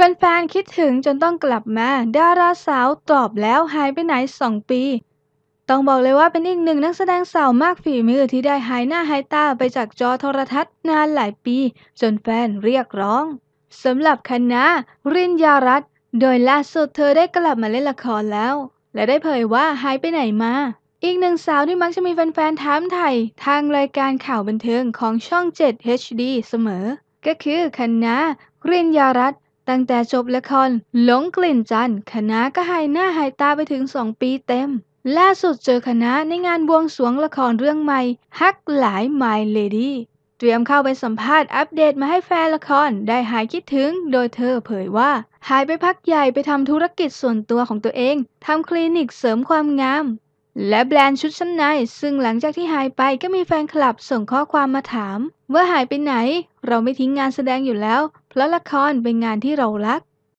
แฟนๆคิดถึงจนต้องกลับมา ดาราสาวตอบแล้วหายไปไหน 2 ปี ต้องบอกเลยว่าเป็นอีกหนึ่งนักแสดงสาวมากฝีมือที่ได้หายหน้าหายตาไปจากจอโทรทัศน์ นานหลายปี จนแฟนเรียกร้องสำหรับคณะรินยารัตโดยล่าสุดเธอได้กลับมาเล่นละครแล้ว และได้เผยว่าหายไปไหนมา อีกหนึ่งสาวที่มักจะมีแฟนๆถามไทยทางรายการข่าวบันเทิงของช่อง7 HD เสมอ ก็คือคณะรินยารัตนตั้งแต่จบละครหลงกลิ่นจันคณะก็หายหน้าหายตาไปถึงสองปีเต็ม ล่าสุดเจอคณะในงานบวงสรวงละครเรื่องใหม่ ฮักหลายไมล์เลดี้เตรียมเข้าไปสัมภาษณ์ อัปเดตมาให้แฟนละครได้หายคิดถึง โดยเธอเผยว่า หายไปพักใหญ่ไปทำธุรกิจส่วนตัวของตัวเอง ทำคลินิกเสริมความงาม และแบรนด์ชุดชั้นใน ซึ่งหลังจากที่หายไปก็มีแฟนคลับส่งข้อความมาถามว่าหายไปไหนเราไม่ทิ้งงานแสดงอยู่แล้วและละครเป็นงานที่เรารัก